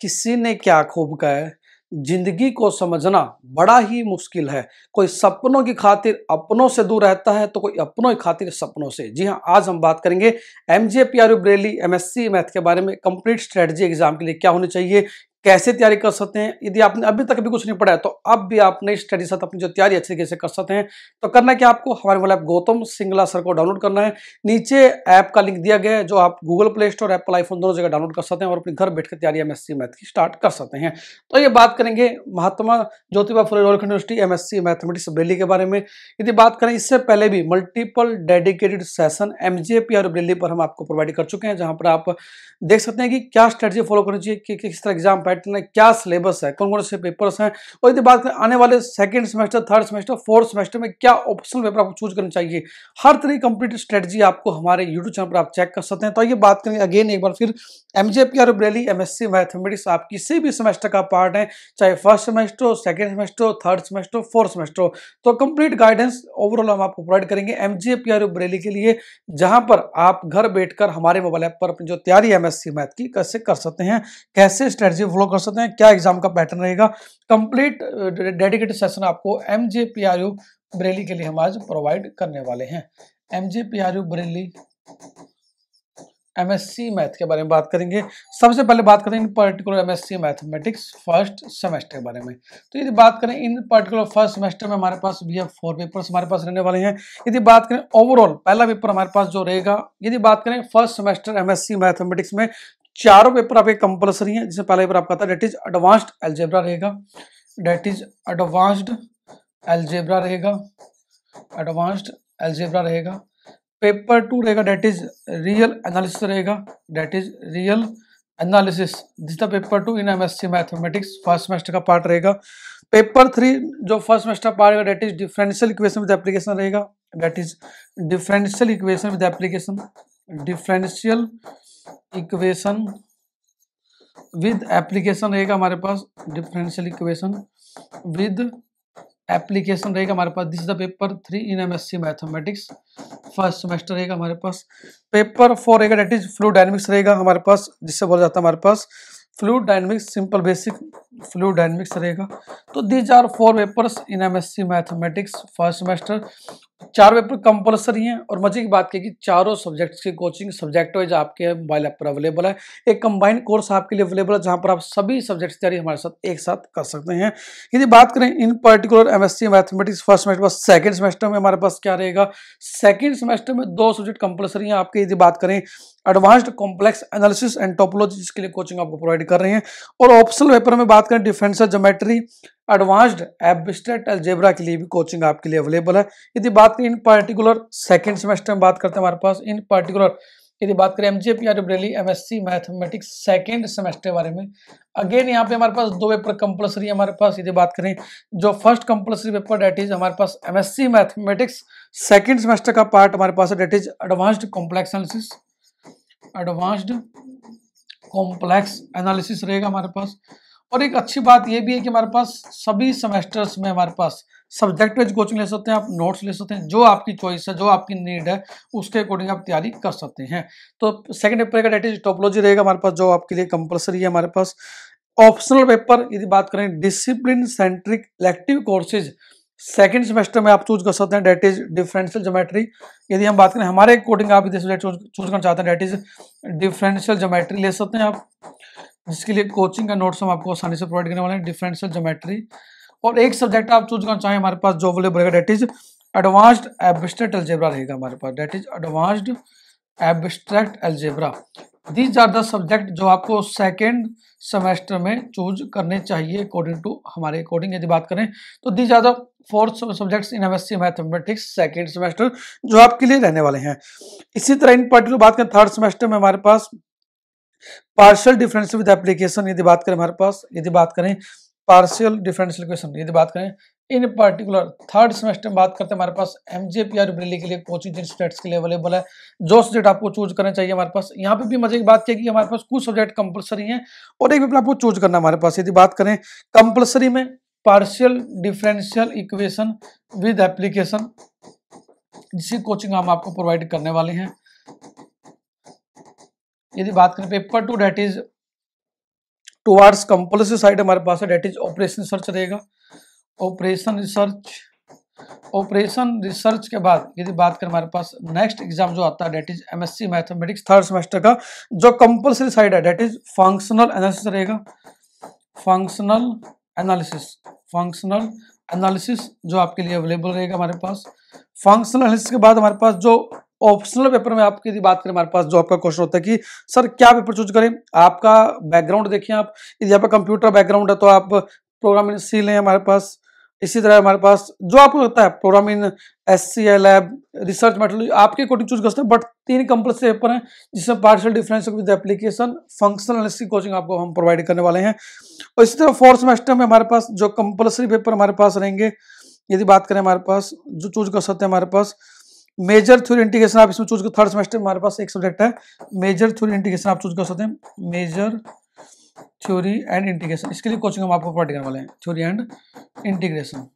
किसी ने क्या खूब कहे जिंदगी को समझना बड़ा ही मुश्किल है कोई सपनों की खातिर अपनों से दूर रहता है तो कोई अपनों की खातिर सपनों से जी हाँ आज हम बात करेंगे M J P R Bareilly M S C math के बारे में कंप्लीट स्ट्रेटजी एग्जाम के लिए क्या होनी चाहिए कैसे तैयारी कर सकते हैं यदि आपने अभी तक भी कुछ नहीं पढ़ा है तो अब भी आप नई स्टडी साथ अपनी जो तैयारी अच्छे तरीके से कर सकते हैं तो करना क्या आपको हमारे वाला ऐप गौतम सिंगला सर को डाउनलोड करना है नीचे ऐप का लिंक दिया गया है जो आप Google Play Store Apple iPhone दोनों जगह डाउनलोड कर सकते हैं और अपने घर बैठकर तैयारी एम एस मैथ की स्टार्ट कर सकते हैं तो ये बात करेंगे महात्मा ज्योतिबा फुले गोरखंड यूनिवर्सिटी एम मैथमेटिक्स बेली के बारे में यदि बात करें इससे पहले भी मल्टीपल डेडिकेटेड सेशन एम और बेली पर हम आपको प्रोवाइड कर चुके हैं जहाँ पर आप देख सकते हैं कि क्या स्ट्रेटजी फॉलो करनी चाहिए किस तरह एग्जाम पैटर्न है क्या सिलेबस है कौन कौन से पेपर्स हैं और यदि बात करें आने वाले second semester third semester fourth semester में क्या ऑप्शनल पेपर आपको चूज करना चाहिए हर तरह की कंप्लीट स्ट्रेटजी आपको हमारे यूट्यूब चैनल पर आप चेक कर सकते हैं तो ये बात करेंगे अगेन एक बार फिर M J P R Bareilly M S C mathematics आप किसी भी सेमेस्टर का पार्ट है चाहे फर्स्ट सेमेस्टर हो सेकेंड सेमेस्टर हो थर्ड सेमेस्टर हो फोर्थ सेमेस्टर हो तो कंप्लीट गाइडेंस ओवरऑल हम आपको प्रोवाइड करेंगे M J P R Bareilly के लिए जहां पर आप घर बैठकर हमारे मोबाइल ऐप पर अपनी जो तैयारी एम एस सी मैथ की कैसे कर सकते हैं कैसे स्ट्रेटजी फॉलो कर सकते हैं क्या एग्जाम का पैटर्न रहेगा कंप्लीट डेडिकेटेड सेशन आपको M J P R U Bareilly के लिए हम आज प्रोवाइड करने वाले हैं M J P R U Bareilly M S C math के बारे में बात करेंगे सबसे पहले बात करें इन particular M S C mathematics first semester के बारे में तो यदि बात करें इन पर्टिकुलर फर्स्ट सेमेस्टर में हमारे पास बी एफ फोर पेपर्स हमारे पास रहने वाले हैं यदि बात करें ओवरऑल पहला पेपर हमारे पास जो रहेगा यदि बात करें first semester M S C mathematics में चारों पेपर आपके कंपलसरी हैं जिससे पहला पेपर आपका था डेट इज एडवांस्ड एल्जेब्रा रहेगा डेट इज एडवांस्ड एल्जेब्रा रहेगा एडवांस्ड एल्जेब्रा रहेगा पेपर टू रहेगा डेट इज रियल एनालिसिस रहेगा that is real analysis this the paper two in M S C mathematics first semester का part रहेगा paper three जो first semester part रहेगा that is differential equation with application रहेगा that is differential equation with application differential equation with application रहेगा हमारे पास differential equation with application रहेगा हमारे पास this is the paper three in MSc mathematics first semester रहेगा हमारे पास पेपर फोर रहेगा डेट इज फ्लू डायनेमिक्स रहेगा हमारे पास जिससे बोला जाता है हमारे पास fluid dynamics simple basic fluid dynamics रहेगा तो these are four papers in MSc mathematics first semester चार पेपर कंपलसरी हैं और मजे की बात की कि चारों सब्जेक्ट्स की कोचिंग सब्जेक्ट वाइज आपके मोबाइल ऐप पर अवेलेबल है एक कंबाइंड कोर्स आपके लिए अवेलेबल है जहां पर आप सभी सब्जेक्ट्स तैयारी हमारे साथ एक साथ कर सकते हैं यदि बात करें इन particular MSc mathematics first semester बस सेकेंड सेमेस्टर में हमारे पास क्या रहेगा सेकेंड सेमेस्टर में दो सब्जेक्ट कंपलसरी हैं आपके यदि बात करें advanced complex analysis and topology जिसके लिए कोचिंग आपको प्रोवाइड कर रहे हैं और ऑप्शनल पेपर में बात करें डिफेंसर ज्योमेट्री एडवांस्ड एब्स्ट्रैक्ट अलजेब्रा के लिए भी कोचिंग आपके लिए अवेलेबल है यदि बात करें इन पर्टिकुलर सेकेंड सेमेस्टर में बात करते हैं हमारे पास इन पर्टिकुलर यदि बात करें एम जी या Bareilly M S C mathematics second semester के बारे में अगेन यहाँ पे हमारे पास दो पेपर कंपलसरी हमारे पास यदि बात करें जो first compulsory paper that is हमारे पास M S C mathematics second semester का पार्ट हमारे पास है that is advanced complex analysis advanced complex analysis रहेगा हमारे पास और एक अच्छी बात यह भी है कि हमारे पास सभी सेमेस्टर्स में हमारे पास सब्जेक्ट वाइज कोचिंग ले सकते हैं आप नोट्स ले सकते हैं जो आपकी चॉइस है जो आपकी नीड है उसके अकॉर्डिंग आप तैयारी कर सकते हैं तो सेकंड पेपर का डेट इज टोपोलॉजी रहेगा हमारे पास जो आपके लिए कंपलसरी है हमारे पास ऑप्शनल पेपर यदि बात करें discipline centric elective courses second semester में आप चूज कर सकते हैं डेट इज डिफरेंशियल ज्योमेट्री यदि हम बात करें हमारे अकॉर्डिंग आप चूज करना चाहते हैं डेट इज डिफरेंशियल ज्योमेट्री ले सकते हैं आप जिसके लिए कोचिंग का नोट्स हम आपको आसानी से प्रोवाइड करने वाले हैं डिफरेंशियल ज्योमेट्री और एक सब्जेक्ट आप चूज करना चाहें हमारे पास जो अवेलेबल रहेगा that is advanced abstract algebra रहेगा हमारे पास that is advanced abstract algebra these are the subject जो आपको सेकेंड सेमेस्टर में चूज करने चाहिए अकॉर्डिंग टू हमारे अकॉर्डिंग यदि बात करें तो these are the fourth subjects in M S C mathematics second semester जो आपके लिए रहने वाले हैं इसी तरह इन पर्टिकुलर बात करें थर्ड सेमेस्टर में हमारे पास पार्शियल डिफरेंशियल विद एप्लीकेशन यदि बात करें हमारे पास यदि बात करें पार्शियल डिफरेंशियल इक्वेशन यदि बात करें इन पर्टिकुलर थर्ड सेमेस्टर में बात करते हैं हमारे पास एम जे पी आर के लिए कोचिंग इंस्टेट्स के लिए अवेलेबल है जो सब्जेक्ट आपको चूज करना चाहिए हमारे पास यहाँ पे भी मजे की बात किया कि हमारे पास कुछ सब्जेक्ट कंपलसरी हैं और एक भी आपको चूज करना है हमारे पास यदि बात करें कंपलसरी में partial differential equation with application जिसकी कोचिंग हम आपको प्रोवाइड करने वाले हैं यदि बात करें paper two that is towards compulsory side हमारे पास है डेट इज ऑपरेशन रिसर्च रहेगा ऑपरेशन रिसर्च ऑपरेशन रिसर्च के बाद यदि बात करें हमारे पास नेक्स्ट एग्जाम जो आता है that is MSc mathematics third semester का जो कंपल्सरी साइड है डेट इज फंक्शनल एनालिसिस रहेगा फंक्शनल एनालिसिस फंक्शनल एनालिसिस जो आपके लिए अवेलेबल रहेगा हमारे पास फंक्शनल एनालिसिस के बाद हमारे पास जो ऑप्शनल पेपर में आपकी यदि बात करें हमारे पास जो आपका क्वेश्चन होता है कि सर क्या पेपर चूज करें आपका बैकग्राउंड देखिए आप यदि आपका कंप्यूटर बैकग्राउंड है तो आप प्रोग्रामिंग सी लें हमारे पास इसी तरह हमारे पास जो आपको लगता है प्रोग्रामिंग एस सी एल एब रिसर्च मेटल आपके अकॉर्डिंग चूज कर सकते हैं बट तीन कंपल्सरी पेपर हैं जिसमें partial difference with application functional analysis coaching आपको हम प्रोवाइड करने वाले हैं और इसी तरह फोर्थ सेमेस्टर में हमारे पास जो कंपल्सरी पेपर हमारे पास रहेंगे यदि बात करें हमारे पास जो चूज कर सकते हैं हमारे पास मेजर थ्योरी इंटीग्रेशन आप इसमें चूज कर थर्ड सेमेस्टर में हमारे पास एक सब्जेक्ट है मेजर थ्योरी इंटीग्रेशन आप चूज कर सकते हैं मेजर थ्योरी एंड इंटीग्रेशन इसके लिए कोचिंग हम आपको प्रोवाइड करने वाले हैं theory and integration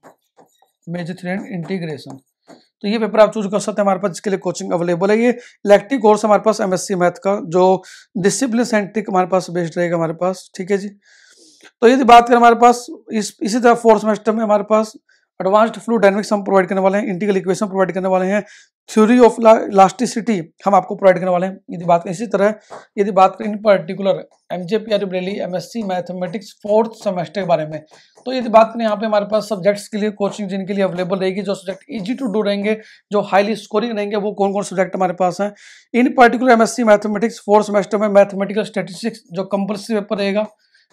measure theory and integration तो ये पेपर आप चूज कर सकते हैं हमारे पास जिसके लिए कोचिंग अवेलेबल है ये इलेक्ट्रिक कोर्स हमारे पास एमएससी मैथ का जो डिसिप्लिन साइंटिक हमारे पास बेस्ड रहेगा हमारे पास ठीक है जी तो यदि बात करें हमारे पास इस इसी तरह फोर्थ सेमेस्टर में हमारे पास एडवांस्ड फ्लू डायनेमिक्स हम प्रोवाइड करने वाले हैं इंटीगल इक्वेशन प्रोवाइड करने वाले हैं थ्योरी ऑफ लास्टिसिटी हम आपको प्रोवाइड करने वाले हैं यदि बात इसी तरह यदि बात करें इन particular M J P R Bareilly M S C mathematics fourth semester के बारे में तो यदि बात करें यहाँ पे हमारे पास सब्जेक्ट्स के लिए कोचिंग जिनके लिए अवेलेबल रहेगी जो सब्जेक्ट इजी टू डू रहेंगे जो हाईली स्कोरिंग रहेंगे वो कौन कौन सब्जेक्ट हमारे पास हैं in particular M S C mathematics fourth semester में मैथमेटिकल स्टेटिस्टिक्स जो कंपल्सरी पेपर रहेगा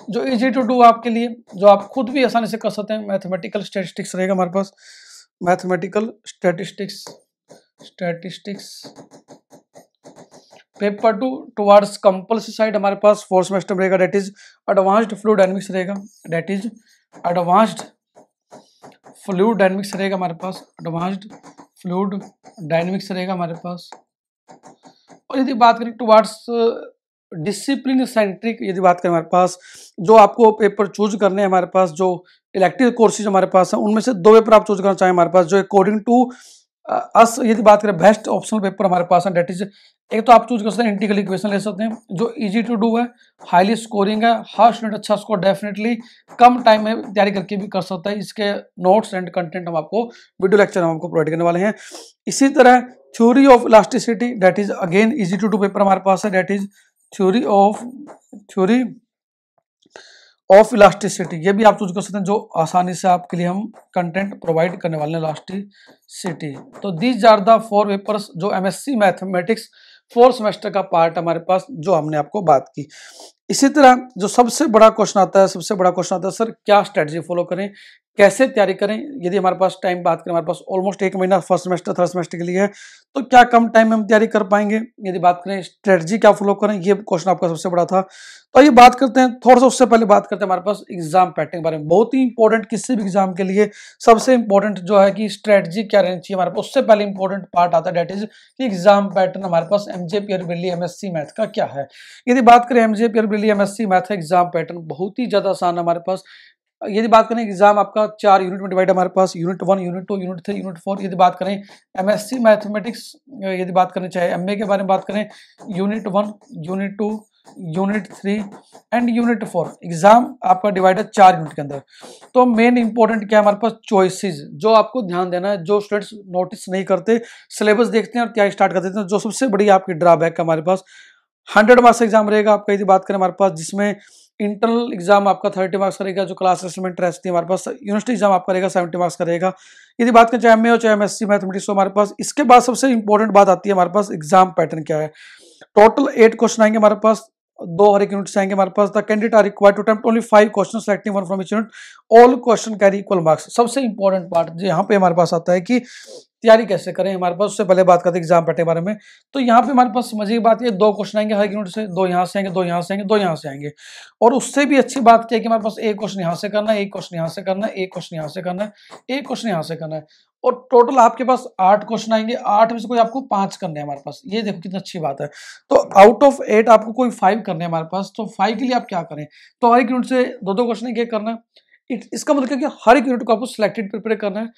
जो इजी टू डू आपके लिए जो आप खुद भी आसानी से कर सकते हैं मैथमेटिकल स्टैटिस्टिक्स रहेगा हमारे पास mathematical statistics statistics paper two towards compulsory side हमारे पास फोर्थ सेमेस्टर रहेगा that is advanced fluid dynamics रहेगा that is advanced fluid dynamics रहेगा हमारे पास एडवांस्ड फ्लू डायनमिक्स रहेगा हमारे पास और यदि बात करें टुवार्ड्स डिसिप्लिन सेंट्रिक यदि बात करें हमारे पास जो आपको पेपर चूज करने हमारे पास जो इलेक्टिव कोर्सेज हमारे पास हैं उनमें से दो पेपर आप चूज करना चाहें हमारे पास जो अकॉर्डिंग टू अस यदि बात करें बेस्ट ऑप्शनल पेपर हमारे पास है डेट इज एक तो आप चूज कर सकते हैं इंटीगल इक्वेशन ले सकते हैं जो इजी टू डू है हाईली स्कोरिंग है हर स्टूडेंट अच्छा स्कोर डेफिनेटली कम टाइम में तैयारी करके भी कर सकता है इसके नोट्स एंड कंटेंट हम आपको वीडियो लेक्चर हम आपको प्रोवाइड करने वाले हैं इसी तरह theory of elasticity that is again easy to do paper हमारे पास है that is theory of theory of elasticity ये भी आप चूज कर सकते हैं जो आसानी से आपके लिए हम कंटेंट प्रोवाइड करने वाले हैं इलास्टिसिटी तो these are the four papers जो एमएससी मैथमेटिक्स फोर सेमेस्टर का पार्ट हमारे पास जो हमने आपको बात की इसी तरह जो सबसे बड़ा क्वेश्चन आता है सबसे बड़ा क्वेश्चन आता है सर क्या स्ट्रेटजी फॉलो करें कैसे तैयारी करें यदि हमारे पास टाइम बात करें हमारे पास ऑलमोस्ट एक महीना फर्स्ट सेमेस्टर थर्ड सेमेस्टर के लिए है तो क्या कम टाइम में हम तैयारी कर पाएंगे यदि बात करें स्ट्रेटजी क्या फॉलो करें ये क्वेश्चन आपका सबसे बड़ा था तो ये बात करते हैं थोड़ा सा उससे पहले बात करते हैं हमारे पास एग्जाम पैटर्न के बारे में बहुत ही इंपॉर्टेंट किसी भी एग्जाम के लिए सबसे इंपॉर्टेंट जो है कि स्ट्रेटजी क्या रहनी चाहिए हमारे पास उससे पहले इंपॉर्टेंट पार्ट आता है डेट इज कि एग्जाम पैटर्न हमारे पास M J P Bareilly M S C math का क्या है यदि बात करें M J P Bareilly M S C math का एग्जाम पैटर्न बहुत ही ज़्यादा आसान है हमारे पास यदि बात करें एग्जाम आपका चार यूनिट में डिवाइड हमारे पास unit one unit two unit three unit four यदि बात करें एमएससी मैथमेटिक्स यदि बात करें चाहे एमए के बारे में बात करें unit one unit two unit three and unit four exam आपका डिवाइड है चार यूनिट के अंदर तो मेन इंपॉर्टेंट क्या है हमारे पास चॉइसेस जो आपको ध्यान देना है जो स्टूडेंट्स नोटिस नहीं करते सिलेबस देखते हैं और क्या स्टार्ट कर देते हैं जो सबसे बड़ी आपकी ड्रॉबैक हमारे पास हंड्रेड मार्क्स एग्जाम रहेगा आपका यदि बात करें हमारे पास जिसमें इंटरनल एग्जाम आपका थर्टी मार्क्स करेगा जो क्लास असमेंट रहती है हमारे पास यूनिवर्सिटी एग्जाम आपका रहेगा सेवेंटी मार्क्स करेगा यदि बात करें चाहे एम हो चाहे एम एस मैथमेटिक्स हो हमारे पास इसके बाद सबसे इंपॉर्टेंट बात आती है हमारे पास एग्जाम पैटर्न क्या है टोटल एट क्वेश्चन आएंगे हमारे पास दो हर एक यूनिट से आएंगे हमारे पास the candidate are required to attempt only five question selecting one from each unit all question carry equal marks सबसे इंपॉर्टेंट पार्ट यहाँ पे हमारे पास आता है कि तैयारी कैसे करें हमारे पास उससे पहले बात करते हैं एग्जाम पैटर्न के बारे में तो यहाँ पे हमारे पास मजे की बात ये दो क्वेश्चन आएंगे हर यूनिट से दो यहाँ से आएंगे दो यहाँ से आएंगे दो यहाँ से आएंगे और उससे भी अच्छी बात क्या है कि हमारे पास एक क्वेश्चन यहाँ से करना है एक क्वेश्चन यहाँ से करना है एक क्वेश्चन यहाँ से करना है एक क्वेश्चन यहाँ से करना है और टोटल आपके पास आठ क्वेश्चन आएंगे आठ में से कोई आपको पांच करने हैं हमारे पास ये देखो कितनी अच्छी बात है तो आउट ऑफ एट आपको कोई फाइव करने हैं हमारे पास तो फाइव के लिए आप क्या करें तो हर एक यूनिट से दो दो क्वेश्चन ये करना है इसका मतलब क्या कि हर एक यूनिट को आपको सिलेक्टेड प्रिपेयर करना है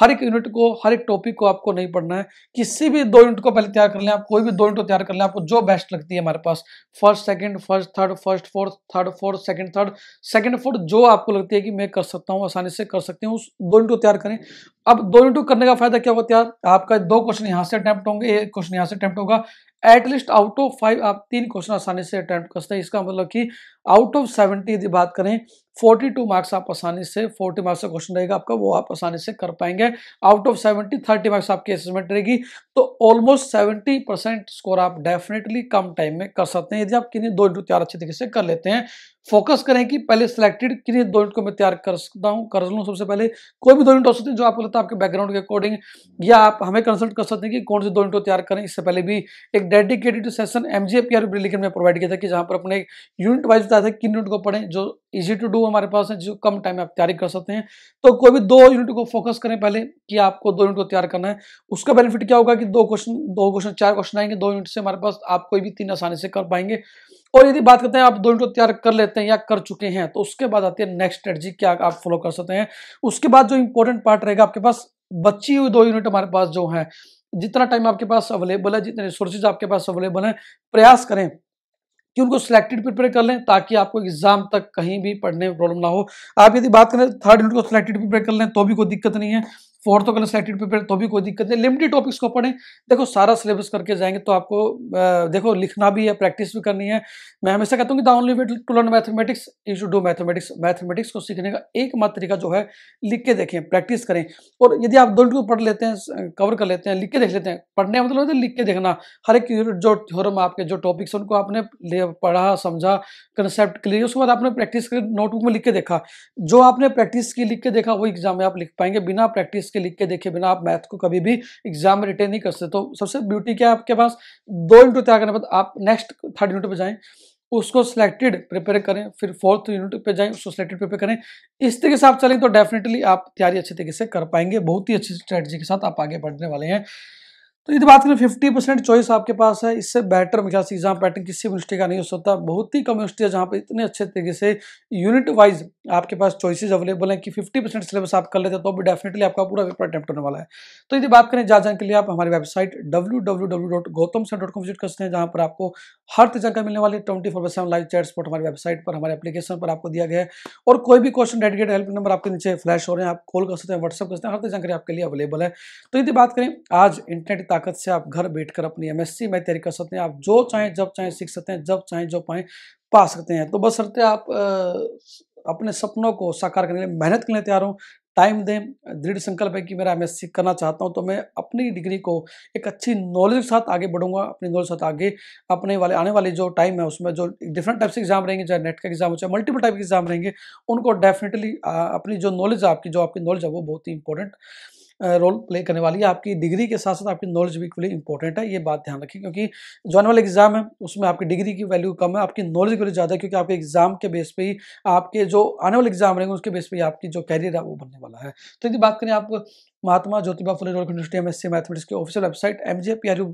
हर एक यूनिट को हर एक टॉपिक को आपको नहीं पढ़ना है किसी भी दो यूनिट को पहले तैयार कर लें आप कोई भी दो यूनिट को तैयार कर लें आपको जो बेस्ट लगती है हमारे पास first second first third first fourth third fourth second third second fourth जो आपको लगती है कि मैं कर सकता हूँ आसानी से कर सकती हूँ उस दो यूनिट को तैयार करें अब दो यूनिट को करने का फायदा क्या होगा तैयार आपका दो क्वेश्चन यहाँ से अटैम्प्ट होंगे एक क्वेश्चन यहाँ से अटैम्प्ट होगा एटलीस्ट आउट ऑफ फाइव आप तीन क्वेश्चन आसानी से अटैम्प्ट कर सकते हैं इसका मतलब कि आउट ऑफ सेवेंटी यदि बात करें फोर्टी टू मार्क्स आप आसानी से फोर्टी मार्क्स का क्वेश्चन रहेगा आपका वो आप आसानी से कर पाएंगे out of seventy thirty marks आपकी असेसमेंट रहेगी तो ऑलमोस्ट सेवेंटी परसेंट स्कोर आप डेफिनेटली कम टाइम में कर सकते हैं यदि आप किन्हीं दो इंटू तैयार अच्छे तरीके से कर लेते हैं फोकस करें कि पहले सिलेक्टेड किन दो यूनिट को मैं तैयार कर सकता हूँ कर लूँ सबसे पहले कोई भी दो यूनिट हो सकते हैं जो आपको लगता है आपके बैकग्राउंड के अकॉर्डिंग या आप हमें कंसल्ट कर सकते हैं कि कौन से दो यूनिट को तैयार करें इससे पहले भी एक डेडिकेटेड सेशन एम जी ब्रिलिकन में प्रोवाइड किया था कि जहाँ पर अपने यूनिट वाइज बताया था किन यूनिट को पढ़ें जो ईजी टू डू हमारे पास है जो कम टाइम में आप तैयारी कर सकते हैं तो कोई भी दो यूनिट को फोकस करें पहले कि आपको दो यूनिट को तैयार करना है उसका बेनिफिट क्या होगा कि दो क्वेश्चन दो क्वेश्चन चार क्वेश्चन आएंगे दो यूनिट से हमारे पास आप कोई भी तीन आसानी से कर पाएंगे और यदि बात करते हैं आप दोनों को तैयार कर लेते हैं या कर चुके हैं तो उसके बाद आती है नेक्स्ट स्ट्रेटजी क्या आप फॉलो कर सकते हैं उसके बाद जो इंपॉर्टेंट पार्ट रहेगा आपके पास बची हुई दो यूनिट हमारे पास जो है जितना टाइम आपके पास अवेलेबल है जितने रिसोर्सेज आपके पास अवेलेबल है प्रयास करें कि उनको सिलेक्टेड प्रिपेयर कर लें ताकि आपको एग्जाम तक कहीं भी पढ़ने में प्रॉब्लम ना हो आप यदि बात करें थर्ड यूनिट को सिलेक्टेड प्रिपेयर कर लें तो भी कोई दिक्कत नहीं है फोर्थ अगर सेलेक्टेड पेपर तो भी कोई दिक्कत नहीं लिमिटेड टॉपिक्स को पढ़ें देखो सारा सिलेबस करके जाएंगे तो आपको देखो लिखना भी है प्रैक्टिस भी करनी है मैं हमेशा कहता हूँ कि the only way to learn mathematics you should do mathematics mathematics को सीखने का एकमात्र तरीका जो है लिख के देखें प्रैक्टिस करें और यदि आप दोनों को पढ़ लेते हैं कवर कर लेते हैं लिख के देख लेते हैं पढ़ने का मतलब लिख के देखना हर एक जो थ्योरम आपके जो टॉपिक्स उनको आपने पढ़ा समझा कंसेप्ट क्लियर उसके बाद आपने प्रैक्टिस कर नोटबुक में लिख के देखा जो आपने प्रैक्टिस की लिख के देखा वो एग्जाम में आप लिख पाएंगे बिना प्रैक्टिस इसके लिख के देखे बिना आप मैथ को कभी भी एग्जाम में रिटेन नहीं कर सकते तो सबसे ब्यूटी क्या है आपके पास दो यूनिट तैयार करने बाद आप नेक्स्ट थर्ड यूनिट पर जाएँ उसको सिलेक्टेड प्रिपेयर करें फिर फोर्थ यूनिट पे जाएं उसको सिलेक्टेड प्रिपेयर करें इस तरीके से आप चलें तो डेफिनेटली आप तैयारी अच्छे तरीके से कर पाएंगे बहुत ही अच्छी स्ट्रैटेजी के साथ आप आगे बढ़ने वाले हैं तो यदि तो बात करें फिफ्टी परसेंट चॉइस आपके पास है इससे बेटर मेरे सी एग्जाम पैटर्न किसी यूनिवर्सिटी का नहीं हो सकता बहुत ही कम यूनिवर्सिटी है जहाँ पर इतने अच्छे तरीके से यूनिट वाइज आपके पास चॉइसेस अवेलेबल हैं कि फिफ्टी परसेंट सिलेबस आप कर लेते हैं तो भी डेफिनेटली आपका पूरा पेपर अटैम्प्ट होने वाला है तो यदि बात करें जाने के लिए आप हमारी website W W W dot Gautam sir dot com visit कर सकते हैं जहाँ पर आपको हर तरह का मिलने वाली twenty four seven live chat support हमारी वेबसाइट पर हमारे एप्लीकेशन पर आपको दिया गया है और कोई भी क्वेश्चन डेडिकेट हेल्प नंबर आपके नीचे फ्लैश हो रहे हैं आप कॉल कर सकते हैं व्हाट्सअप कर सकते हैं हर तरह जानकारी आपके लिए अवेलेबल है तो यदि बात करें आज इंटरनेट ताकत से आप घर बैठकर अपनी एमएससी में तैयारी कर सकते हैं आप जो चाहें जब चाहें सीख सकते हैं जब चाहें जो पाएँ पा सकते हैं तो बस सरते आप अपने सपनों को साकार करने के लिए मेहनत के लिए तैयार हूँ टाइम दें दृढ़ संकल्प है कि मेरा एम करना चाहता हूं तो मैं अपनी डिग्री को एक अच्छी नॉलेज के साथ आगे बढ़ूंगा अपनी नॉलेज के साथ आगे अपने वाले आने वाले जो टाइम है उसमें जो डिफरेंट टाइप्स के एग्जाम रहेंगे चाहे नेट का एग्जाम हो चाहे मल्टीपल टाइप के एग्जाम रहेंगे उनको डेफिनेटली अपनी जो नॉलेज है आपकी जो आपकी नॉलेज है वो बहुत ही इंपॉर्टेंट रोल प्ले करने वाली है आपकी डिग्री के साथ साथ आपकी नॉलेज भी इक्वली इंपॉर्टेंट है ये बात ध्यान रखें क्योंकि जो आने वाला एग्जाम है उसमें आपकी डिग्री की वैल्यू कम है आपकी नॉलेज की वैल्यू ज़्यादा है क्योंकि आपके एग्जाम के बेस पर ही आपके जो आने वाले एग्जाम रहेंगे उसके बेस पर ही आपकी जो कैरियर है वो बनने वाला है तो यदि बात करें आप महात्मा ज्योतिबा फुले रोल यूनिवर्सिटी एम एस मैथमेटिक्स की official website M J P R U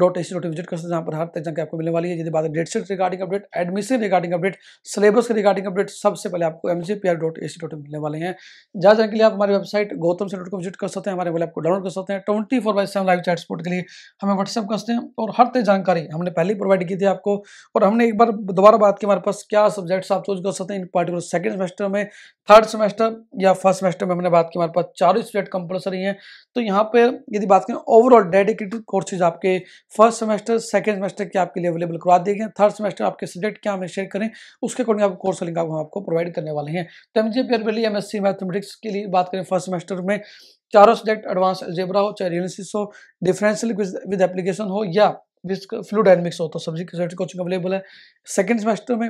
dot AC dot visit कर सकते हैं जहाँ पर हर तरह की आपको मिलने वाली है यदि बात date sheet regarding update admission regarding update syllabus के रिगार्डिंग अपडेट सबसे पहले आपको M J P R dot AC dot मिलने वाले हैं जहाँ जाने के लिए आप हमारी वेबसाइट गौतम से डॉट को विजिट कर सकते हैं हमारे मोबाइल आपको डाउनलोड कर सकते हैं twenty four by seven live chat support के लिए हमें व्हाट्सअप कर सकते हैं और हर तरह जानकारी हमने पहले ही प्रोवाइड की थी आपको और हमने एक बार दोबारा बात की हमारे पास क्या सब्जेक्ट्स आप चूज कर सकते हैं इन पर्टिकुलर सेकेंड सेमेस्टर में थर्ड सेमेस्टर या फर्स्ट सेमेस्टर में हमने बात की हमारे पास चारों सब्जेक्ट कंपलसरी रही हैं तो यहाँ पर यदि बात करें ओवरऑल डेडिकेटेड कोर्सेज आपके फर्स्ट सेमेस्टर सेकेंड सेमेस्टर के आपके लिए अवेलेबल करवा दिए गए थर्ड सेमेस्टर आपके सब्जेक्ट क्या हमें शेयर करें उसके अकॉर्डिंग आप कोर्स लिंक हम आपको प्रोवाइड करने वाले हैं तो M G P M S mathematics के लिए बात करें फर्स्ट सेमेस्टर में चारों सब्जेक्ट एडवांस अलजेबरा हो चाहे रियलिस हो डिफरेंशियल विद एप्लीकेशन हो या फ्लू डायनमिक्स हो तो सब्जेक्ट कोचिंग अवेलेबल है सेकेंड सेमेस्टर में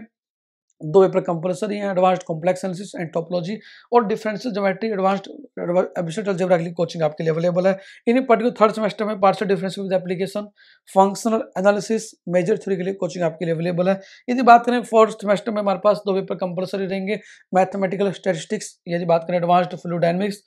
दो पेपर कंपलसरी हैं advanced complex analysis and topology और डिफरेंशियल ज्योमेट्री एडवांस्ड एबिसेट जब रखली कोचिंग आपके लिए अवेलेबल है इन पर्टिकुलर थर्ड सेमेस्टर में partial difference with application functional analysis measure theory के लिए कोचिंग आपके लिए अवेलेबल है यदि बात करें फोर्थ सेमेस्टर में हमारे पास दो पेपर कंपलसरी रहेंगे मैथमेटिकल स्टेटिस्टिक्स यदि बात करें advanced fluid dynamics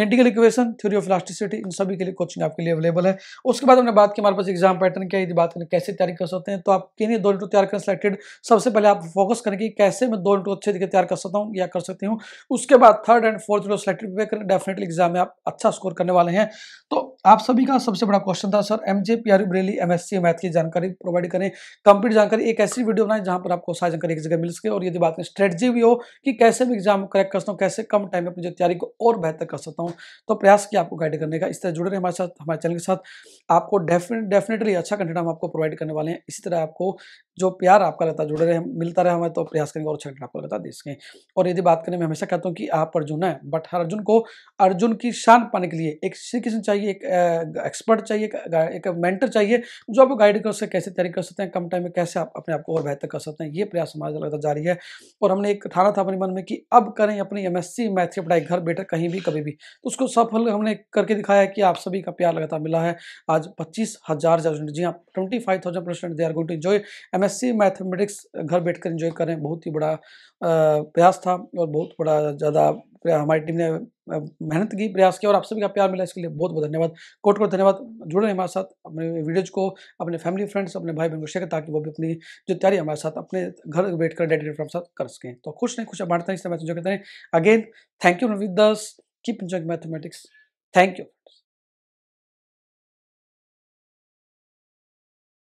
integral equation theory of elasticity इन सभी के लिए कोचिंग आपके लिए अवेलेबल है उसके बाद हमने बात की हमारे पास एग्जाम पैटर्न क्या है बात करें कैसे तैयारी कर सकते हैं तो आप कहीं दो इंटू तैयार करें सिलेक्टेड सबसे पहले आप फोकस करें कि कैसे मैं दो इंटू अच्छे तरीके तैयार कर सकता हूँ या कर सकती हूँ उसके बाद third and fourth into selected पे करें डेफिनेटली एग्जाम में आप अच्छा स्कोर करने वाले हैं तो आप सभी का सबसे बड़ा क्वेश्चन था sir M J P R Bareilly M S C math की जानकारी प्रोवाइड करें कंप्लीट जानकारी एक ऐसी वीडियो बनाए जहाँ पर आपको सारी जानकारी एक जगह मिल सके और यदि बात करें स्ट्रेटजी भी हो कि कैसे मैं एग्जाम क्रैक कर सकता हूँ कैसे कम टाइम में अपनी तैयारी को और बेहतर कर सकता हूँ हूँ तो प्रयास किया आपको गाइड करने का इस तरह जुड़े रहे हमारे साथ हमारे चैनल के साथ आपको डेफिनेटली अच्छा कंटेंट हम आपको प्रोवाइड करने वाले हैं इसी तरह आपको जो प्यार आपका रहता जुड़े रहे मिलता रहे हमें तो प्रयास करेंगे और अच्छा आपको लगता दे सकें और यदि बात करें मैं हमेशा कहता हूँ कि आप अर्जुन है बट हर अर्जुन को अर्जुन की शान पाने के लिए एक श्री कृष्ण चाहिए एक एक्सपर्ट चाहिए एक मेंटर चाहिए जो आपको गाइड कर सके कैसे तैयारी कर सकते हैं कम टाइम में कैसे आप अपने आप को और बेहतर कर सकते हैं ये प्रयास हमारा लगातार जारी है और हमने एक ठाना था अपने मन में कि अब करें अपनी एम एस मैथ पढ़ाई घर बैठे कहीं भी कभी भी तो उसको सफल हमने करके दिखाया कि आप सभी का प्यार लगातार मिला है आज पच्चीस हज़ार जी हाँ twenty five thousand percent they are going to enjoy M S C mathematics घर बैठकर इंजॉय करें बहुत ही बड़ा प्रयास था और बहुत बड़ा ज़्यादा हमारी टीम ने मेहनत की प्रयास किया और आप सभी का प्यार मिला इसके लिए बहुत बहुत धन्यवाद कोट कोट धन्यवाद जुड़े रहे हमारे साथ अपने वीडियोज को अपने फैमिली फ्रेंड्स अपने भाई बहन को शेयर ताकि वो भी अपनी जो तैयारी हमारे साथ अपने घर बैठ कर डेडी हमारे साथ कर सकें तो खुश नहीं खुश बांटते हैं इसलिए हैं again thank you with this keep enjoy mathematics thank you